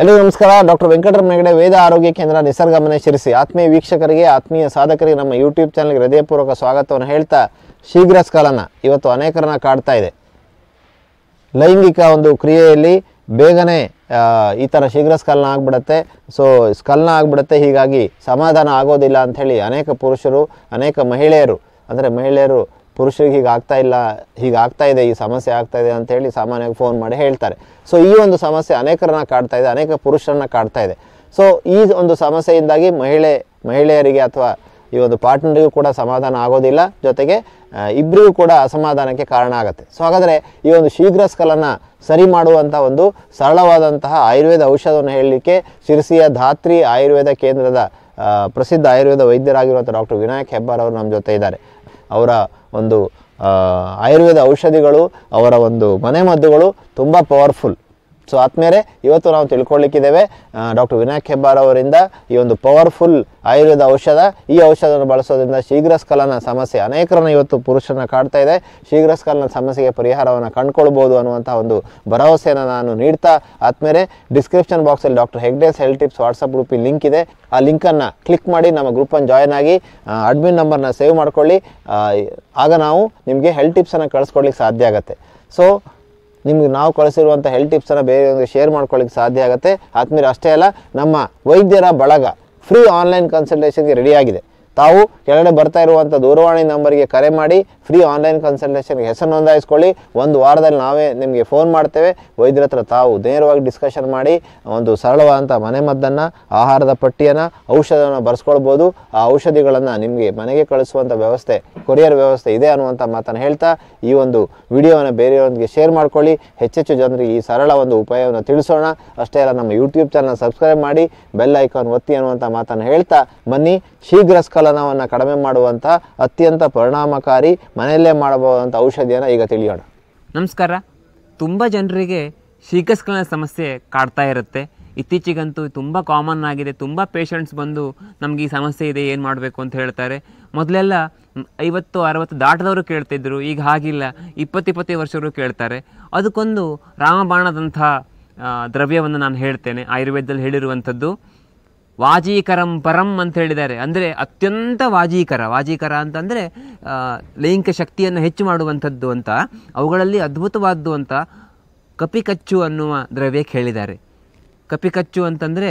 hello ನಮಸ್ಕಾರ doctor ವೆಂಕಟರ Hegde ವೇದ ಆರೋಗ್ಯ ಕೇಂದ್ರ ನಿಸರ್ಗ ಮನೆ ಶಿರಿಸಿ ಆತ್ಮೀಯ ವೀಕ್ಷಕರಿಗೆ ಆತ್ಮೀಯ ಸಾಧಕರಿಗೆ ನಮ್ಮ ಯೂಟ್ಯೂಬ್ ಚಾನಲ್ಗೆ ಹೃದಯಪೂರ್ವಕ ಸ್ವಾಗತವನ್ನು ಹೇಳ್ತಾ ಶೀಘ್ರ ಸ್ಕಲನ ಇವತ್ತು ಅನೇಕರನ್ನ ಕಾಡ್ತಾ ಇದೆ ಲೈಂಗಿಕ ಒಂದು ಕ್ರಿಯೆಯಲ್ಲಿ ಬೇಗನೆ ಈ ಥರ ಶೀಘ್ರ ಸ್ಕಲನ ಆಗಿಬಿಡುತ್ತೆ ಸೊ ಸ್ಕಲನ ಆಗಿಬಿಡುತ್ತೆ ಹೀಗಾಗಿ ಸಮಾಧಾನ ಆಗೋದಿಲ್ಲ ಅಂಥೇಳಿ ಅನೇಕ ಪುರುಷರು ಅನೇಕ ಮಹಿಳೆಯರು ಅಂದರೆ ಮಹಿಳೆಯರು ಪುರುಷರಿಗೆ ಹೀಗೆ ಆಗ್ತಾ ಇಲ್ಲ ಹೀಗೆ ಆಗ್ತಾ ಇದೆ ಈ ಸಮಸ್ಯೆ ಆಗ್ತಾ ಇದೆ ಅಂತ ಹೇಳಿ ಸಾಮಾನ್ಯವಾಗಿ ಫೋನ್ ಮಾಡಿ ಹೇಳ್ತಾರೆ ಸೊ ಈ ಒಂದು ಸಮಸ್ಯೆ ಅನೇಕರನ್ನ ಕಾಡ್ತಾ ಇದೆ ಅನೇಕ ಪುರುಷರನ್ನ ಕಾಡ್ತಾ ಇದೆ ಸೊ ಈ ಒಂದು ಸಮಸ್ಯೆಯಿಂದಾಗಿ ಮಹಿಳೆ ಮಹಿಳೆಯರಿಗೆ ಅಥವಾ ಈ ಒಂದು ಪಾರ್ಟ್ನರಿಗೂ ಕೂಡ ಸಮಾಧಾನ ಆಗೋದಿಲ್ಲ ಜೊತೆಗೆ ಇಬ್ಬರಿಗೂ ಕೂಡ ಅಸಮಾಧಾನಕ್ಕೆ ಕಾರಣ ಆಗುತ್ತೆ ಸೊ ಹಾಗಾದರೆ ಈ ಒಂದು ಶೀಘ್ರ ಸ್ಕಲನ ಸರಿ ಮಾಡುವಂಥ ಒಂದು ಸರಳವಾದಂತಹ ಆಯುರ್ವೇದ ಔಷಧವನ್ನು ಹೇಳಲಿಕ್ಕೆ ಶಿರಸಿಯ ಧಾತ್ರಿ ಆಯುರ್ವೇದ ಕೇಂದ್ರದ ಪ್ರಸಿದ್ಧ ಆಯುರ್ವೇದ ವೈದ್ಯರಾಗಿರುವಂಥ ಡಾಕ್ಟರ್ ವಿನಾಯಕ್ ಹೆಬ್ಬಾರ್ ಅವರು ನಮ್ಮ ಜೊತೆ ಇದ್ದಾರೆ ಅವರ ಒಂದು ಆಯುರ್ವೇದ ಔಷಧಿಗಳು ಅವರ ಒಂದು ಮನೆಮದ್ದುಗಳು ತುಂಬ ಪವರ್ಫುಲ್ ಸೊ ಆದ್ಮೇಲೆ ಇವತ್ತು ನಾವು ತಿಳ್ಕೊಳ್ಲಿಕ್ಕಿದ್ದೇವೆ ಡಾಕ್ಟರ್ ವಿನಾಯಕ್ ಹೆಬ್ಬಾರ್ ಅವರಿಂದ ಈ ಒಂದು ಪವರ್ಫುಲ್ ಆಯುರ್ವೇದ ಔಷಧ ಈ ಔಷಧವನ್ನು ಬಳಸೋದ್ರಿಂದ ಶೀಘ್ರಸ್ಕಲನ ಸಮಸ್ಯೆ ಅನೇಕರನ್ನು ಇವತ್ತು ಪುರುಷನ ಕಾಡ್ತಾ ಇದೆ ಶೀಘ್ರಸ್ಕಲನ ಸಮಸ್ಯೆಗೆ ಪರಿಹಾರವನ್ನು ಕಂಡುಕೊಳ್ಬೋದು ಅನ್ನುವಂಥ ಒಂದು ಭರವಸೆಯನ್ನು ನಾನು ನೀಡ್ತಾ ಆದ್ಮೇಲೆ ಡಿಸ್ಕ್ರಿಪ್ಷನ್ ಬಾಕ್ಸಲ್ಲಿ doctor Hegde's health tips WhatsApp group link ಇದೆ ಆ ಲಿಂಕನ್ನು ಕ್ಲಿಕ್ ಮಾಡಿ ನಮ್ಮ ಗ್ರೂಪನ್ನು ಜಾಯ್ನ್ ಆಗಿ ಅಡ್ಮಿನ್ ನಂಬರ್ನ ಸೇವ್ ಮಾಡ್ಕೊಳ್ಳಿ ಆಗ ನಾವು ನಿಮಗೆ ಹೆಲ್ತ್ ಟಿಪ್ಸನ್ನು ಕಳಿಸ್ಕೊಡ್ಲಿಕ್ಕೆ ಸಾಧ್ಯ ಆಗುತ್ತೆ ಸೊ ನಿಮಗೆ ನಾವು ಕಳಿಸಿರುವಂಥ ಹೆಲ್ತ್ ಟಿಪ್ಸನ್ನು ಬೇರೆಯವರಿಗೆ ಶೇರ್ ಮಾಡ್ಕೊಳ್ಳಿಕ್ಕೆ ಸಾಧ್ಯ ಆಗುತ್ತೆ ಆದ್ಮೇಲೆ ಅಷ್ಟೇ ಅಲ್ಲ ನಮ್ಮ ವೈದ್ಯರ ಬಳಗ ಫ್ರೀ ಆನ್ಲೈನ್ ಕನ್ಸಲ್ಟೇಷನ್ಗೆ ರೆಡಿಯಾಗಿದೆ ತಾವು ಕೆಳಗಡೆ ಬರ್ತಾ ಇರುವಂಥ ದೂರವಾಣಿ ನಂಬರ್ಗೆ ಕರೆ ಮಾಡಿ ಫ್ರೀ ಆನ್ಲೈನ್ ಕನ್ಸಲ್ಟೇಷನ್ಗೆ ಹೆಸರು ನೋಂದಾಯಿಸ್ಕೊಳ್ಳಿ ಒಂದು ವಾರದಲ್ಲಿ ನಾವೇ ನಿಮಗೆ ಫೋನ್ ಮಾಡ್ತೇವೆ ವೈದ್ಯರ ಹತ್ರ ತಾವು ನೇರವಾಗಿ ಡಿಸ್ಕಷನ್ ಮಾಡಿ ಒಂದು ಸರಳವಾದಂಥ ಮನೆಮದ್ದನ್ನು ಆಹಾರದ ಪಟ್ಟಿಯನ್ನು ಔಷಧವನ್ನು ಬರೆಸ್ಕೊಳ್ಬೋದು ಆ ಔಷಧಿಗಳನ್ನು ನಿಮಗೆ ಮನೆಗೆ ಕಳಿಸುವಂಥ ವ್ಯವಸ್ಥೆ ಕೊರಿಯರ್ ವ್ಯವಸ್ಥೆ ಇದೆ ಅನ್ನುವಂಥ ಮಾತನ್ನು ಹೇಳ್ತಾ ಈ ಒಂದು ವಿಡಿಯೋವನ್ನು ಬೇರೆಯವರೊಂದಿಗೆ ಶೇರ್ ಮಾಡ್ಕೊಳ್ಳಿ ಹೆಚ್ಚೆಚ್ಚು ಜನರಿಗೆ ಈ ಸರಳ ಒಂದು ಉಪಾಯವನ್ನು ತಿಳಿಸೋಣ ಅಷ್ಟೇ ಅಲ್ಲ ನಮ್ಮ ಯೂಟ್ಯೂಬ್ ಚಾನಲ್ ಸಬ್ಸ್ಕ್ರೈಬ್ ಮಾಡಿ ಬೆಲ್ ಐಕಾನ್ ಒತ್ತಿ ಅನ್ನುವಂಥ ಮಾತನ್ನು ಹೇಳ್ತಾ ಬನ್ನಿ ಶೀಘ್ರಸ್ಕ ರಕ್ತಸ್ಖಲನವನ್ನು ಕಡಿಮೆ ಮಾಡುವಂಥ ಅತ್ಯಂತ ಪರಿಣಾಮಕಾರಿ ಮನೆಯಲ್ಲೇ ಮಾಡಬಹುದಂಥ ಔಷಧಿಯನ್ನು ಈಗ ತಿಳಿಯೋಣ ನಮಸ್ಕಾರ ತುಂಬ ಜನರಿಗೆ ಶೀಘ್ರಸ್ಕಲನ ಸಮಸ್ಯೆ ಕಾಡ್ತಾ ಇರುತ್ತೆ ಇತ್ತೀಚೆಗಂತೂ ತುಂಬ ಕಾಮನ್ ಆಗಿದೆ ತುಂಬ ಪೇಷಂಟ್ಸ್ ಬಂದು ನಮ್ಗೆ ಈ ಸಮಸ್ಯೆ ಇದೆ ಏನು ಮಾಡಬೇಕು ಅಂತ ಹೇಳ್ತಾರೆ ಮೊದಲೆಲ್ಲ ಐವತ್ತು ಅರವತ್ತು ದಾಟದವರು ಕೇಳ್ತಿದ್ರು ಈಗ ಹಾಗಿಲ್ಲ ಇಪ್ಪತ್ತಿಪ್ಪತ್ತೈದು ವರ್ಷವರು ಕೇಳ್ತಾರೆ ಅದಕ್ಕೊಂದು ರಾಮಬಾಣದಂಥ ದ್ರವ್ಯವನ್ನು ನಾನು ಹೇಳ್ತೇನೆ ಆಯುರ್ವೇದದಲ್ಲಿ ಹೇಳಿರುವಂಥದ್ದು ವಾಜೀಕರಂ ಪರಂ ಅಂತ ಹೇಳಿದ್ದಾರೆ ಅಂದರೆ ಅತ್ಯಂತ ವಾಜೀಕರ ವಾಜೀಕರ ಅಂತಂದರೆ ಲೈಂಗಿಕ ಶಕ್ತಿಯನ್ನು ಹೆಚ್ಚು ಮಾಡುವಂಥದ್ದು ಅಂತ ಅವುಗಳಲ್ಲಿ ಅದ್ಭುತವಾದ್ದು ಅಂತ ಕಪಿಕಚ್ಚು ಅನ್ನುವ ದ್ರವ್ಯಕ್ಕೆ ಹೇಳಿದ್ದಾರೆ ಕಪಿಕಚ್ಚು ಅಂತಂದರೆ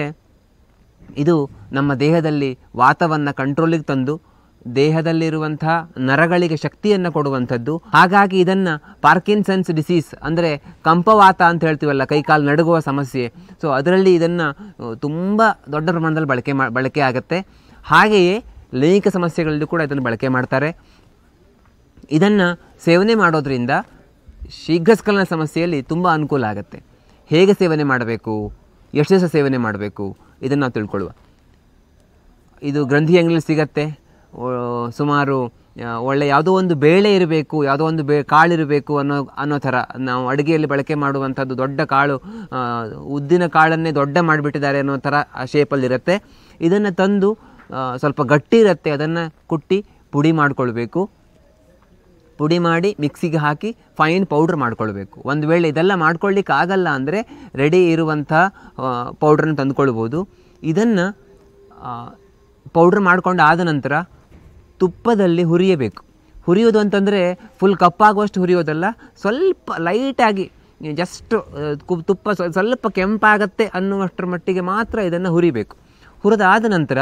ಇದು ನಮ್ಮ ದೇಹದಲ್ಲಿ ವಾತವನ್ನು ಕಂಟ್ರೋಲಿಗೆ ತಂದು ದೇಹದಲ್ಲಿರುವಂಥ ನರಗಳಿಗೆ ಶಕ್ತಿಯನ್ನು ಕೊಡುವಂಥದ್ದು ಹಾಗಾಗಿ ಇದನ್ನು ಪಾರ್ಕಿನ್ಸನ್ಸ್ ಡಿಸೀಸ್ ಅಂದರೆ ಕಂಪವಾತ ಅಂತ ಹೇಳ್ತೀವಲ್ಲ ಕೈಕಾಲು ನಡುಗುವ ಸಮಸ್ಯೆ ಸೊ ಅದರಲ್ಲಿ ಇದನ್ನು ತುಂಬ ದೊಡ್ಡ ಪ್ರಮಾಣದಲ್ಲಿ ಬಳಕೆ ಮಾ ಬಳಕೆ ಆಗುತ್ತೆ ಹಾಗೆಯೇ ಲೈಂಗಿಕ ಸಮಸ್ಯೆಗಳಲ್ಲೂ ಕೂಡ ಇದನ್ನು ಬಳಕೆ ಮಾಡ್ತಾರೆ ಇದನ್ನು ಸೇವನೆ ಮಾಡೋದರಿಂದ ಶೀಘ್ರಸ್ಖಲನ ಸಮಸ್ಯೆಯಲ್ಲಿ ತುಂಬ ಅನುಕೂಲ ಆಗುತ್ತೆ ಹೇಗೆ ಸೇವನೆ ಮಾಡಬೇಕು ಎಷ್ಟು ದಿವಸ ಸೇವನೆ ಮಾಡಬೇಕು ಇದನ್ನು ನಾವು ತಿಳ್ಕೊಳ್ಳುವ ಇದು ಗ್ರಂಥಿ ಅಂಗಲಿ ಸಿಗತ್ತೆ ಸುಮಾರು ಒಳ್ಳೆಯ ಯಾವುದೋ ಒಂದು ಬೇಳೆ ಇರಬೇಕು ಯಾವುದೋ ಒಂದು ಬೇ ಇರಬೇಕು ಅನ್ನೋ ಅನ್ನೋ ಥರ ನಾವು ಅಡುಗೆಯಲ್ಲಿ ಬಳಕೆ ಮಾಡುವಂಥದ್ದು ದೊಡ್ಡ ಕಾಳು ಉದ್ದಿನ ಕಾಳನ್ನೇ ದೊಡ್ಡ ಮಾಡಿಬಿಟ್ಟಿದ್ದಾರೆ ಅನ್ನೋ ಥರ ಆ ಶೇಪಲ್ಲಿರುತ್ತೆ ಇದನ್ನು ತಂದು ಸ್ವಲ್ಪ ಗಟ್ಟಿ ಇರುತ್ತೆ ಅದನ್ನು ಕುಟ್ಟಿ ಪುಡಿ ಮಾಡಿಕೊಳ್ಬೇಕು ಪುಡಿ ಮಾಡಿ ಮಿಕ್ಸಿಗೆ ಹಾಕಿ ಫೈನ್ ಪೌಡ್ರ್ ಮಾಡ್ಕೊಳ್ಬೇಕು ಒಂದು ವೇಳೆ ಇದೆಲ್ಲ ಮಾಡ್ಕೊಳ್ಳಿಕ್ಕೆ ಆಗಲ್ಲ ಅಂದರೆ ರೆಡಿ ಇರುವಂಥ ಪೌಡ್ರನ್ನು ತಂದುಕೊಳ್ಬೋದು ಇದನ್ನು ಪೌಡ್ರ್ ಮಾಡ್ಕೊಂಡು ಆದ ನಂತರ ತುಪ್ಪದಲ್ಲಿ ಹುರಿಯಬೇಕು ಹುರಿಯೋದು ಅಂತಂದರೆ ಫುಲ್ ಕಪ್ಪಾಗುವಷ್ಟು ಹುರಿಯೋದಲ್ಲ ಸ್ವಲ್ಪ ಲೈಟಾಗಿ ಜಸ್ಟ್ ತುಪ್ಪ ಸ್ವಲ್ಪ ಕೆಂಪಾಗತ್ತೆ ಅನ್ನುವಷ್ಟರ ಮಟ್ಟಿಗೆ ಮಾತ್ರ ಇದನ್ನು ಹುರಿಬೇಕು ಹುರಿದಾದ ನಂತರ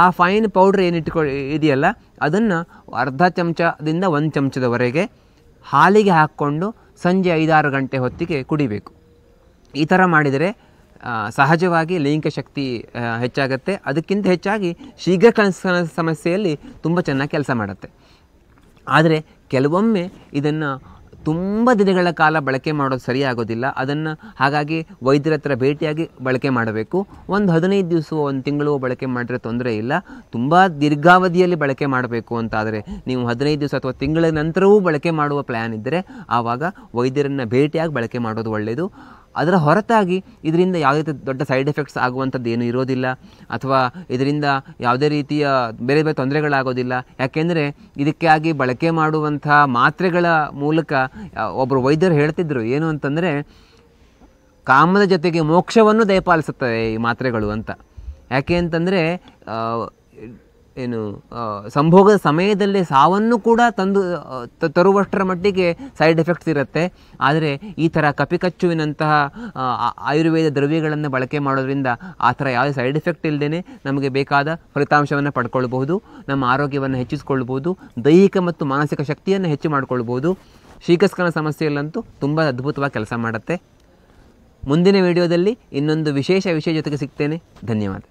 ಆ ಫೈನ್ ಪೌಡ್ರ್ ಏನಿಟ್ಕೊ ಇದೆಯಲ್ಲ ಅದನ್ನು ಅರ್ಧ ಚಮಚದಿಂದ ಒಂದು ಚಮಚದವರೆಗೆ ಹಾಲಿಗೆ ಹಾಕ್ಕೊಂಡು ಸಂಜೆ ಐದಾರು ಗಂಟೆ ಹೊತ್ತಿಗೆ ಕುಡಿಬೇಕು ಈ ಥರ ಮಾಡಿದರೆ ಸಹಜವಾಗಿ ಲೈಂಗಿಕ ಶಕ್ತಿ ಹೆಚ್ಚಾಗುತ್ತೆ ಅದಕ್ಕಿಂತ ಹೆಚ್ಚಾಗಿ ಶೀಘ್ರ ಕನಸಿನ ಸಮಸ್ಯೆಯಲ್ಲಿ ತುಂಬ ಚೆನ್ನಾಗಿ ಕೆಲಸ ಮಾಡುತ್ತೆ ಆದರೆ ಕೆಲವೊಮ್ಮೆ ಇದನ್ನು ತುಂಬ ದಿನಗಳ ಕಾಲ ಬಳಕೆ ಮಾಡೋದು ಸರಿಯಾಗೋದಿಲ್ಲ ಅದನ್ನು ಹಾಗಾಗಿ ವೈದ್ಯರ ಹತ್ರ ಭೇಟಿಯಾಗಿ ಬಳಕೆ ಮಾಡಬೇಕು ಒಂದು ಹದಿನೈದು ದಿವಸ ಒಂದು ತಿಂಗಳು ಬಳಕೆ ಮಾಡಿದ್ರೆ ತೊಂದರೆ ಇಲ್ಲ ತುಂಬ ದೀರ್ಘಾವಧಿಯಲ್ಲಿ ಬಳಕೆ ಮಾಡಬೇಕು ಅಂತಾದರೆ ನೀವು ಹದಿನೈದು ದಿವಸ ಅಥವಾ ತಿಂಗಳ ನಂತರವೂ ಬಳಕೆ ಮಾಡುವ ಪ್ಲ್ಯಾನ್ ಇದ್ದರೆ ಆವಾಗ ವೈದ್ಯರನ್ನು ಭೇಟಿಯಾಗಿ ಬಳಕೆ ಮಾಡೋದು ಒಳ್ಳೆಯದು ಅದರ ಹೊರತಾಗಿ ಇದರಿಂದ ಯಾವುದೇ ದೊಡ್ಡ ಸೈಡ್ ಎಫೆಕ್ಟ್ಸ್ ಆಗುವಂಥದ್ದು ಏನೂ ಇರೋದಿಲ್ಲ ಅಥವಾ ಇದರಿಂದ ಯಾವುದೇ ರೀತಿಯ ಬೇರೆ ಬೇರೆ ತೊಂದರೆಗಳಾಗೋದಿಲ್ಲ ಯಾಕೆಂದರೆ ಇದಕ್ಕಾಗಿ ಬಳಕೆ ಮಾಡುವಂಥ ಮಾತ್ರೆಗಳ ಮೂಲಕ ಒಬ್ಬರು ವೈದ್ಯರು ಹೇಳ್ತಿದ್ರು ಏನು ಅಂತಂದರೆ ಕಾಮದ ಜೊತೆಗೆ ಮೋಕ್ಷವನ್ನು ದಯಪಾಲಿಸುತ್ತವೆ ಈ ಮಾತ್ರೆಗಳು ಅಂತ ಯಾಕೆ ಅಂತಂದರೆ ಏನು ಸಂಭೋಗದ ಸಮಯದಲ್ಲೇ ಸಾವನ್ನು ಕೂಡ ತಂದು ತರುವಷ್ಟರ ಮಟ್ಟಿಗೆ ಸೈಡ್ ಎಫೆಕ್ಟ್ಸ್ ಇರುತ್ತೆ ಆದರೆ ಈ ಥರ ಕಪಿಕಚ್ಚುವಿನಂತಹ ಆಯುರ್ವೇದ ದ್ರವ್ಯಗಳನ್ನು ಬಳಕೆ ಮಾಡೋದ್ರಿಂದ ಆ ಥರ ಯಾವುದೇ ಸೈಡ್ ಎಫೆಕ್ಟ್ ಇಲ್ಲದೇ ನಮಗೆ ಬೇಕಾದ ಫಲಿತಾಂಶವನ್ನು ಪಡ್ಕೊಳ್ಬಹುದು ನಮ್ಮ ಆರೋಗ್ಯವನ್ನು ಹೆಚ್ಚಿಸ್ಕೊಳ್ಬೋದು ದೈಹಿಕ ಮತ್ತು ಮಾನಸಿಕ ಶಕ್ತಿಯನ್ನು ಹೆಚ್ಚು ಮಾಡಿಕೊಳ್ಬೋದು ಶೀಘಸ್ಕರಣ ಸಮಸ್ಯೆಯಲ್ಲಂತೂ ತುಂಬ ಅದ್ಭುತವಾಗಿ ಕೆಲಸ ಮಾಡುತ್ತೆ ಮುಂದಿನ ವಿಡಿಯೋದಲ್ಲಿ ಇನ್ನೊಂದು ವಿಶೇಷ ವಿಷಯ ಜೊತೆಗೆ ಸಿಗ್ತೇನೆ ಧನ್ಯವಾದ